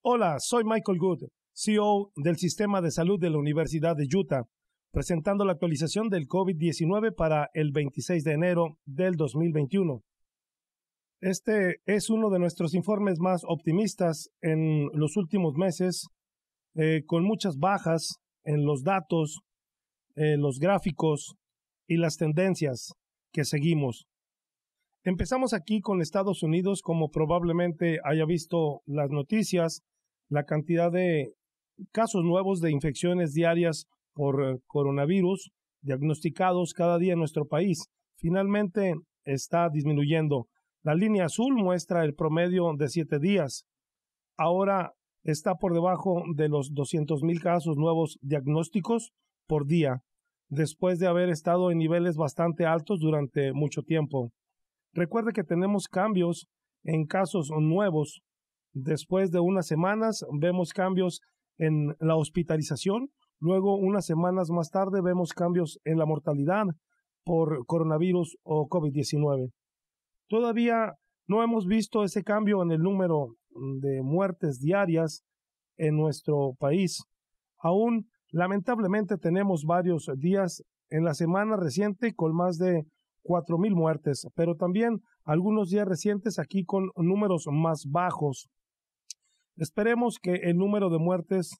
Hola, soy Michael Good, CEO del Sistema de Salud de la Universidad de Utah, presentando la actualización del COVID-19 para el 26 de enero del 2021. Este es uno de nuestros informes más optimistas en los últimos meses, eh, con muchas bajas en los datos, eh, los gráficos y las tendencias que seguimos. Empezamos aquí con Estados Unidos, como probablemente haya visto las noticias, la cantidad de casos nuevos de infecciones diarias por eh, coronavirus diagnosticados cada día en nuestro país. Finalmente está disminuyendo. La línea azul muestra el promedio de siete días. Ahora está por debajo de los 200,000 casos nuevos diagnósticos por día, después de haber estado en niveles bastante altos durante mucho tiempo. Recuerde que tenemos cambios en casos nuevos. Después de unas semanas vemos cambios en la hospitalización. Luego, unas semanas más tarde, vemos cambios en la mortalidad por coronavirus o COVID-19. Todavía no hemos visto ese cambio en el número de muertes diarias en nuestro país. Aún, lamentablemente, tenemos varios días en la semana reciente con más de 4.000 muertes, pero también algunos días recientes aquí con números más bajos. Esperemos que el número de muertes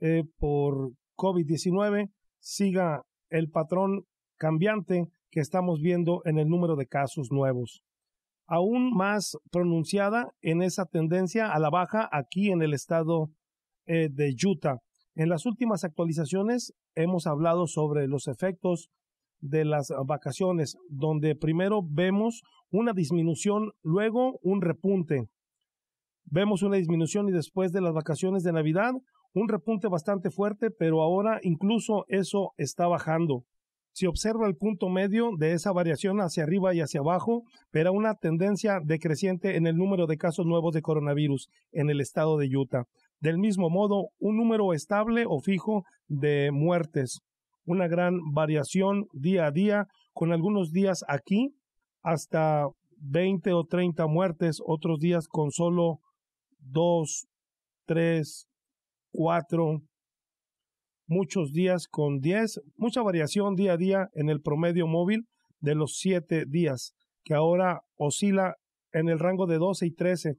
eh, por COVID-19 siga el patrón cambiante que estamos viendo en el número de casos nuevos. Aún más pronunciada en esa tendencia a la baja aquí en el estado eh, de Utah. En las últimas actualizaciones hemos hablado sobre los efectos de las vacaciones, donde primero vemos una disminución, luego un repunte. Vemos una disminución y después de las vacaciones de Navidad, un repunte bastante fuerte, pero ahora incluso eso está bajando. Si observa el punto medio de esa variación hacia arriba y hacia abajo, verá una tendencia decreciente en el número de casos nuevos de coronavirus en el estado de Utah. Del mismo modo, un número estable o fijo de muertes una gran variación día a día, con algunos días aquí hasta 20 o 30 muertes, otros días con solo 2, 3, 4, muchos días con 10, mucha variación día a día en el promedio móvil de los 7 días, que ahora oscila en el rango de 12 y 13.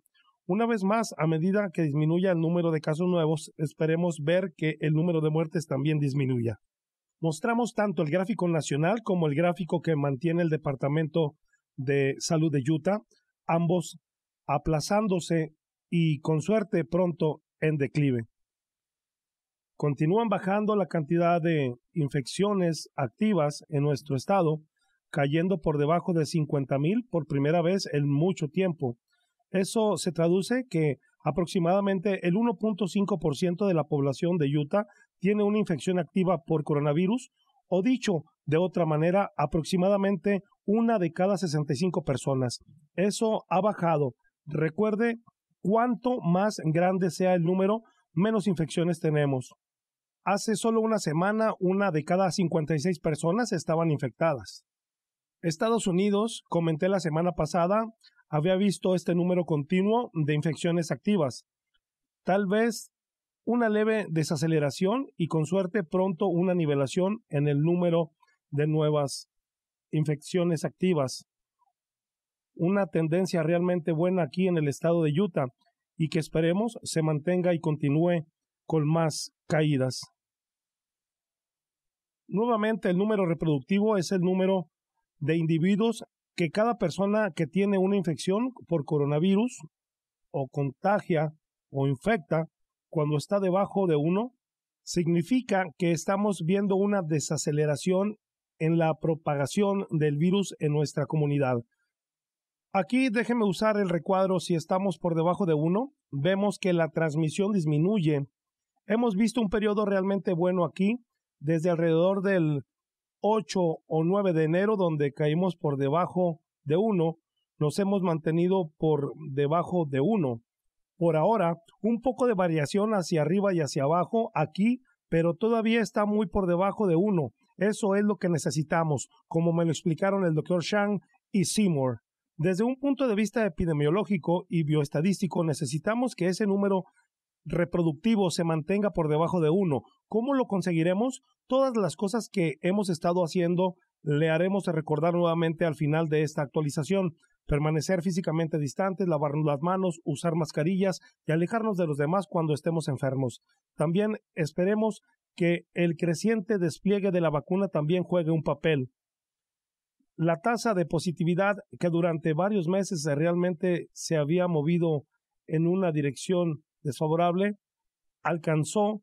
Una vez más, a medida que disminuya el número de casos nuevos, esperemos ver que el número de muertes también disminuya mostramos tanto el gráfico nacional como el gráfico que mantiene el Departamento de Salud de Utah, ambos aplazándose y con suerte pronto en declive. Continúan bajando la cantidad de infecciones activas en nuestro estado, cayendo por debajo de 50 mil por primera vez en mucho tiempo. Eso se traduce que Aproximadamente el 1.5% de la población de Utah tiene una infección activa por coronavirus, o dicho de otra manera, aproximadamente una de cada 65 personas. Eso ha bajado. Recuerde, cuanto más grande sea el número, menos infecciones tenemos. Hace solo una semana, una de cada 56 personas estaban infectadas. Estados Unidos, comenté la semana pasada, había visto este número continuo de infecciones activas. Tal vez una leve desaceleración y con suerte pronto una nivelación en el número de nuevas infecciones activas. Una tendencia realmente buena aquí en el estado de Utah y que esperemos se mantenga y continúe con más caídas. Nuevamente el número reproductivo es el número de individuos que cada persona que tiene una infección por coronavirus o contagia o infecta cuando está debajo de uno, significa que estamos viendo una desaceleración en la propagación del virus en nuestra comunidad. Aquí déjeme usar el recuadro si estamos por debajo de uno, vemos que la transmisión disminuye. Hemos visto un periodo realmente bueno aquí, desde alrededor del 8 o 9 de enero, donde caímos por debajo de 1, nos hemos mantenido por debajo de 1. Por ahora, un poco de variación hacia arriba y hacia abajo aquí, pero todavía está muy por debajo de 1. Eso es lo que necesitamos, como me lo explicaron el doctor Shang y Seymour. Desde un punto de vista epidemiológico y bioestadístico, necesitamos que ese número reproductivo se mantenga por debajo de uno. ¿Cómo lo conseguiremos? Todas las cosas que hemos estado haciendo le haremos recordar nuevamente al final de esta actualización. Permanecer físicamente distantes, lavarnos las manos, usar mascarillas y alejarnos de los demás cuando estemos enfermos. También esperemos que el creciente despliegue de la vacuna también juegue un papel. La tasa de positividad que durante varios meses realmente se había movido en una dirección desfavorable, alcanzó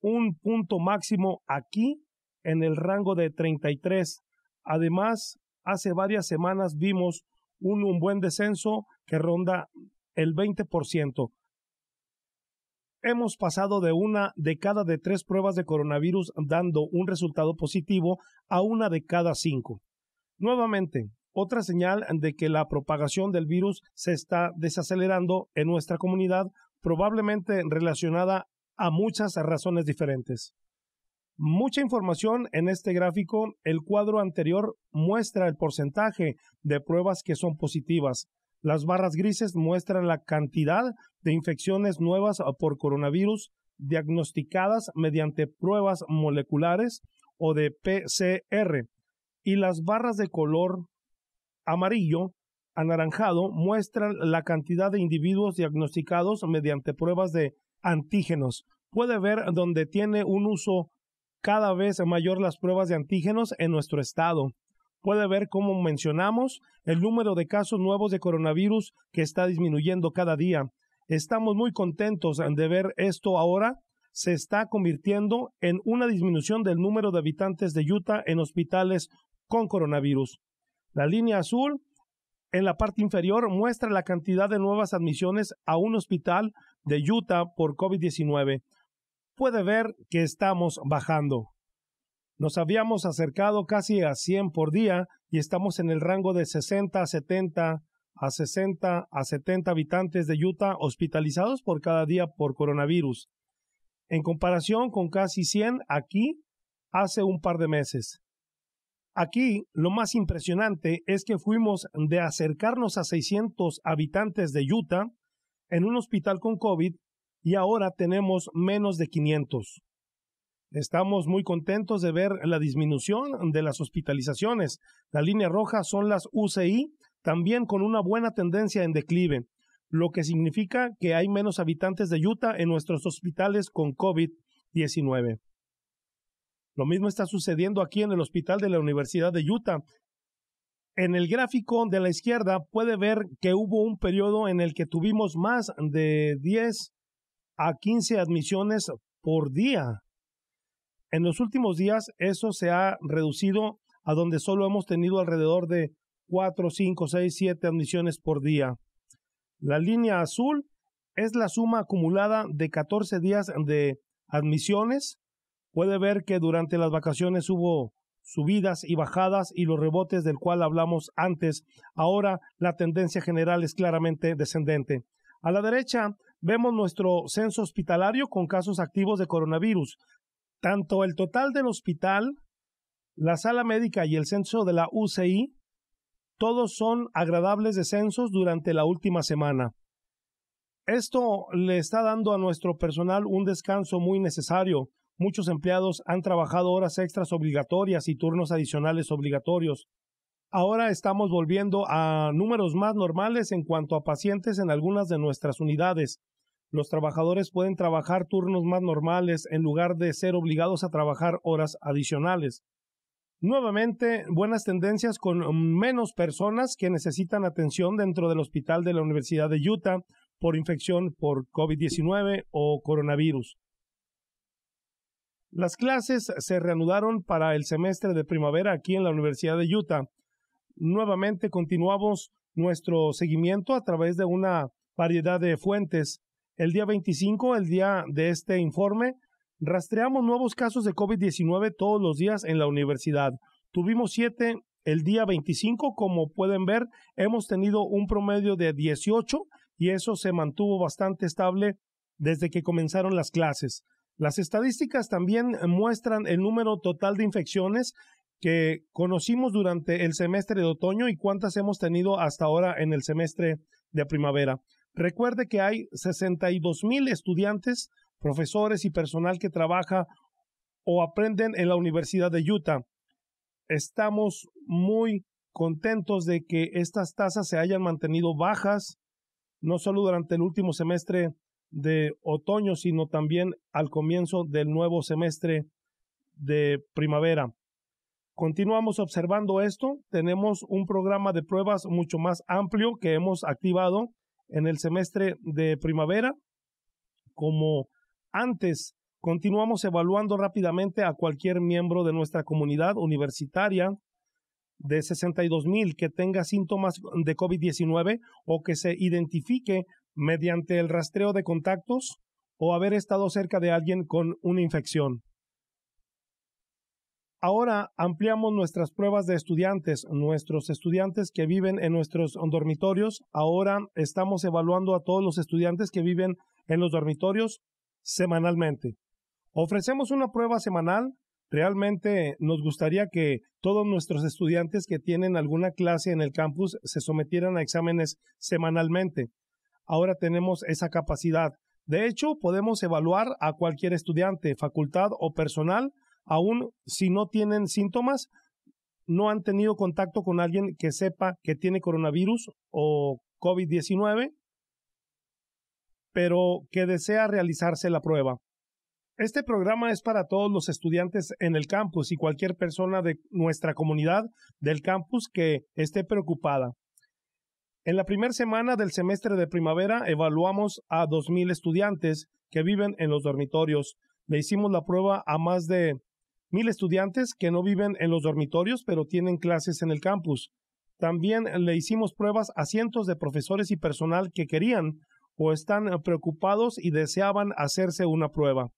un punto máximo aquí en el rango de 33. Además, hace varias semanas vimos un, buen descenso que ronda el 20%. Hemos pasado de una de cada de tres pruebas de coronavirus dando un resultado positivo a una de cada cinco. Nuevamente, otra señal de que la propagación del virus se está desacelerando en nuestra comunidad probablemente relacionada a muchas razones diferentes. Mucha información en este gráfico, el cuadro anterior muestra el porcentaje de pruebas que son positivas. Las barras grises muestran la cantidad de infecciones nuevas por coronavirus diagnosticadas mediante pruebas moleculares o de PCR y las barras de color amarillo anaranjado muestra la cantidad de individuos diagnosticados mediante pruebas de antígenos. Puede ver donde tiene un uso cada vez mayor las pruebas de antígenos en nuestro estado. Puede ver, como mencionamos, el número de casos nuevos de coronavirus que está disminuyendo cada día. Estamos muy contentos de ver esto ahora. Se está convirtiendo en una disminución del número de habitantes de Utah en hospitales con coronavirus. La línea azul en la parte inferior muestra la cantidad de nuevas admisiones a un hospital de Utah por COVID-19. Puede ver que estamos bajando. Nos habíamos acercado casi a 100 por día y estamos en el rango de 60 a 70 a 60 a 70 habitantes de Utah hospitalizados por cada día por coronavirus, en comparación con casi 100 aquí hace un par de meses. Aquí lo más impresionante es que fuimos de acercarnos a 600 habitantes de Utah en un hospital con COVID y ahora tenemos menos de 500. Estamos muy contentos de ver la disminución de las hospitalizaciones. La línea roja son las UCI, también con una buena tendencia en declive, lo que significa que hay menos habitantes de Utah en nuestros hospitales con COVID-19. Lo mismo está sucediendo aquí en el hospital de la Universidad de Utah. En el gráfico de la izquierda puede ver que hubo un periodo en el que tuvimos más de 10 a 15 admisiones por día. En los últimos días eso se ha reducido a donde solo hemos tenido alrededor de 4, 5, 6, 7 admisiones por día. La línea azul es la suma acumulada de 14 días de admisiones puede ver que durante las vacaciones hubo subidas y bajadas y los rebotes del cual hablamos antes. Ahora la tendencia general es claramente descendente. A la derecha vemos nuestro censo hospitalario con casos activos de coronavirus. Tanto el total del hospital, la sala médica y el censo de la UCI, todos son agradables descensos durante la última semana. Esto le está dando a nuestro personal un descanso muy necesario muchos empleados han trabajado horas extras obligatorias y turnos adicionales obligatorios. Ahora estamos volviendo a números más normales en cuanto a pacientes en algunas de nuestras unidades. Los trabajadores pueden trabajar turnos más normales en lugar de ser obligados a trabajar horas adicionales. Nuevamente, buenas tendencias con menos personas que necesitan atención dentro del hospital de la Universidad de Utah por infección por COVID-19 o coronavirus. Las clases se reanudaron para el semestre de primavera aquí en la Universidad de Utah. Nuevamente continuamos nuestro seguimiento a través de una variedad de fuentes. El día 25, el día de este informe, rastreamos nuevos casos de COVID-19 todos los días en la universidad. Tuvimos siete el día 25, como pueden ver, hemos tenido un promedio de 18 y eso se mantuvo bastante estable desde que comenzaron las clases. Las estadísticas también eh, muestran el número total de infecciones que conocimos durante el semestre de otoño y cuántas hemos tenido hasta ahora en el semestre de primavera. Recuerde que hay 62 mil estudiantes, profesores y personal que trabaja o aprenden en la Universidad de Utah. Estamos muy contentos de que estas tasas se hayan mantenido bajas, no solo durante el último semestre de otoño, sino también al comienzo del nuevo semestre de primavera. Continuamos observando esto, tenemos un programa de pruebas mucho más amplio que hemos activado en el semestre de primavera. Como antes, continuamos evaluando rápidamente a cualquier miembro de nuestra comunidad universitaria de 62 que tenga síntomas de COVID-19 o que se identifique mediante el rastreo de contactos o haber estado cerca de alguien con una infección. Ahora ampliamos nuestras pruebas de estudiantes. Nuestros estudiantes que viven en nuestros dormitorios, ahora estamos evaluando a todos los estudiantes que viven en los dormitorios semanalmente. Ofrecemos una prueba semanal. Realmente nos gustaría que todos nuestros estudiantes que tienen alguna clase en el campus se sometieran a exámenes semanalmente ahora tenemos esa capacidad. De hecho, podemos evaluar a cualquier estudiante, facultad o personal, aun si no tienen síntomas, no han tenido contacto con alguien que sepa que tiene coronavirus o COVID-19, pero que desea realizarse la prueba. Este programa es para todos los estudiantes en el campus y cualquier persona de nuestra comunidad del campus que esté preocupada. En la primera semana del semestre de primavera evaluamos a 2.000 estudiantes que viven en los dormitorios. Le hicimos la prueba a más de 1.000 estudiantes que no viven en los dormitorios pero tienen clases en el campus. También le hicimos pruebas a cientos de profesores y personal que querían o están preocupados y deseaban hacerse una prueba.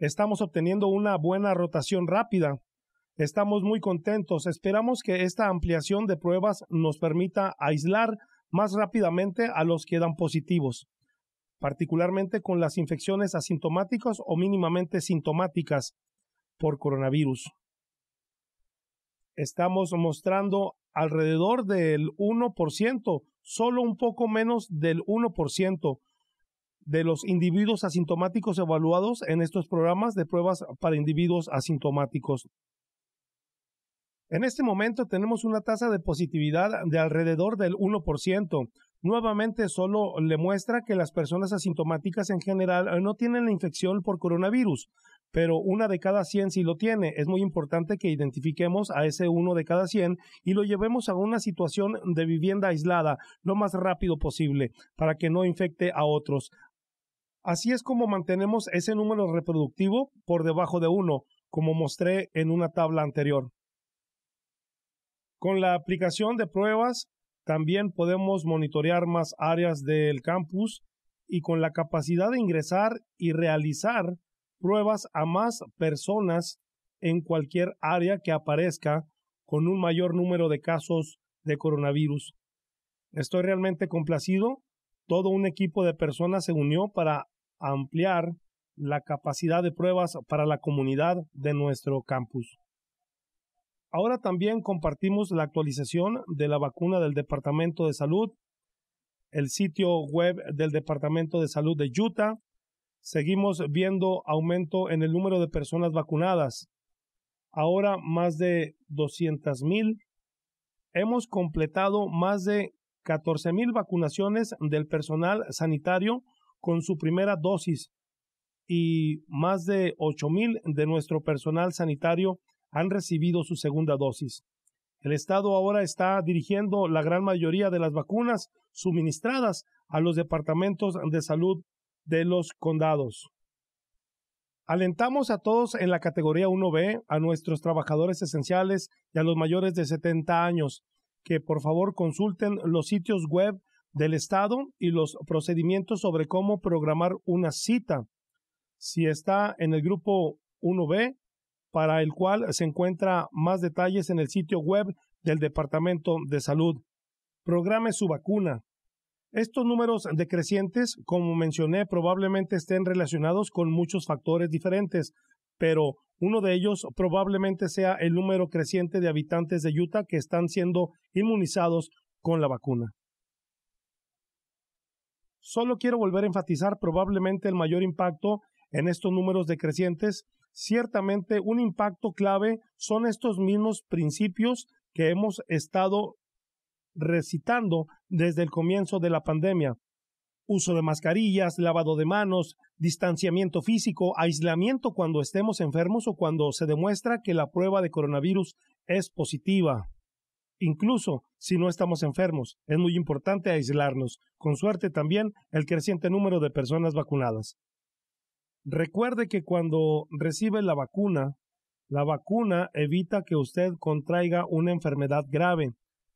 Estamos obteniendo una buena rotación rápida. Estamos muy contentos. Esperamos que esta ampliación de pruebas nos permita aislar más rápidamente a los que dan positivos, particularmente con las infecciones asintomáticas o mínimamente sintomáticas por coronavirus. Estamos mostrando alrededor del 1%, solo un poco menos del 1% de los individuos asintomáticos evaluados en estos programas de pruebas para individuos asintomáticos. En este momento tenemos una tasa de positividad de alrededor del 1%. Nuevamente solo le muestra que las personas asintomáticas en general eh, no tienen la infección por coronavirus, pero una de cada 100 sí lo tiene. Es muy importante que identifiquemos a ese uno de cada 100 y lo llevemos a una situación de vivienda aislada lo más rápido posible para que no infecte a otros. Así es como mantenemos ese número reproductivo por debajo de uno, como mostré en una tabla anterior. Con la aplicación de pruebas, también podemos monitorear más áreas del campus y con la capacidad de ingresar y realizar pruebas a más personas en cualquier área que aparezca con un mayor número de casos de coronavirus. Estoy realmente complacido. Todo un equipo de personas se unió para ampliar la capacidad de pruebas para la comunidad de nuestro campus. Ahora también compartimos la actualización de la vacuna del Departamento de Salud, el sitio web del Departamento de Salud de Utah. Seguimos viendo aumento en el número de personas vacunadas. Ahora más de 200 mil. Hemos completado más de 14 mil vacunaciones del personal sanitario con su primera dosis y más de 8 mil de nuestro personal sanitario han recibido su segunda dosis. El Estado ahora está dirigiendo la gran mayoría de las vacunas suministradas a los departamentos de salud de los condados. Alentamos a todos en la categoría 1B, a nuestros trabajadores esenciales y a los mayores de 70 años, que por favor consulten los sitios web del Estado y los procedimientos sobre cómo programar una cita. Si está en el grupo 1B, para el cual se encuentra más detalles en el sitio web del Departamento de Salud. Programe su vacuna. Estos números decrecientes, como mencioné, probablemente estén relacionados con muchos factores diferentes, pero uno de ellos probablemente sea el número creciente de habitantes de Utah que están siendo inmunizados con la vacuna. Solo quiero volver a enfatizar probablemente el mayor impacto en estos números decrecientes ciertamente un impacto clave son estos mismos principios que hemos estado recitando desde el comienzo de la pandemia. Uso de mascarillas, lavado de manos, distanciamiento físico, aislamiento cuando estemos enfermos o cuando se demuestra que la prueba de coronavirus es positiva. Incluso si no estamos enfermos, es muy importante aislarnos. Con suerte también el creciente número de personas vacunadas. Recuerde que cuando recibe la vacuna, la vacuna evita que usted contraiga una enfermedad grave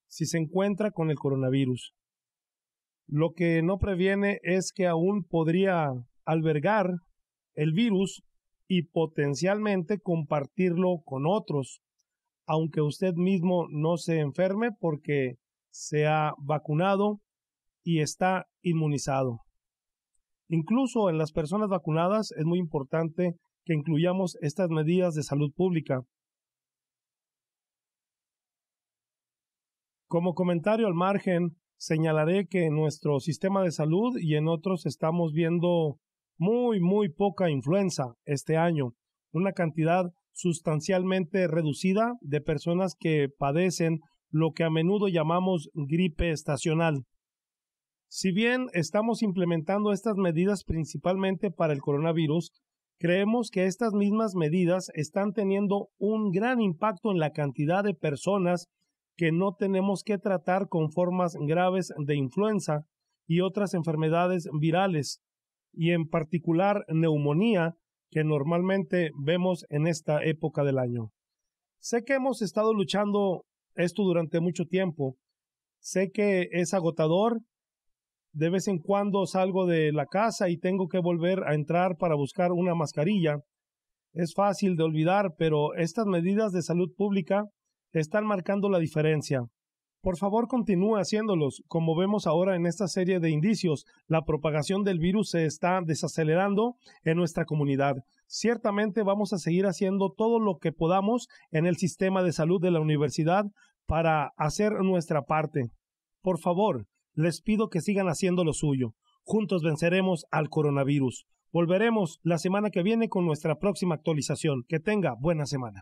si se encuentra con el coronavirus. Lo que no previene es que aún podría albergar el virus y potencialmente compartirlo con otros, aunque usted mismo no se enferme porque se ha vacunado y está inmunizado. Incluso en las personas vacunadas es muy importante que incluyamos estas medidas de salud pública. Como comentario al margen, señalaré que en nuestro sistema de salud y en otros estamos viendo muy, muy poca influenza este año, una cantidad sustancialmente reducida de personas que padecen lo que a menudo llamamos gripe estacional. Si bien estamos implementando estas medidas principalmente para el coronavirus, creemos que estas mismas medidas están teniendo un gran impacto en la cantidad de personas que no tenemos que tratar con formas graves de influenza y otras enfermedades virales, y en particular neumonía, que normalmente vemos en esta época del año. Sé que hemos estado luchando esto durante mucho tiempo, sé que es agotador de vez en cuando salgo de la casa y tengo que volver a entrar para buscar una mascarilla. Es fácil de olvidar, pero estas medidas de salud pública están marcando la diferencia. Por favor, continúe haciéndolos. Como vemos ahora en esta serie de indicios, la propagación del virus se está desacelerando en nuestra comunidad. Ciertamente vamos a seguir haciendo todo lo que podamos en el sistema de salud de la universidad para hacer nuestra parte. Por favor, les pido que sigan haciendo lo suyo. Juntos venceremos al coronavirus. Volveremos la semana que viene con nuestra próxima actualización. Que tenga buena semana.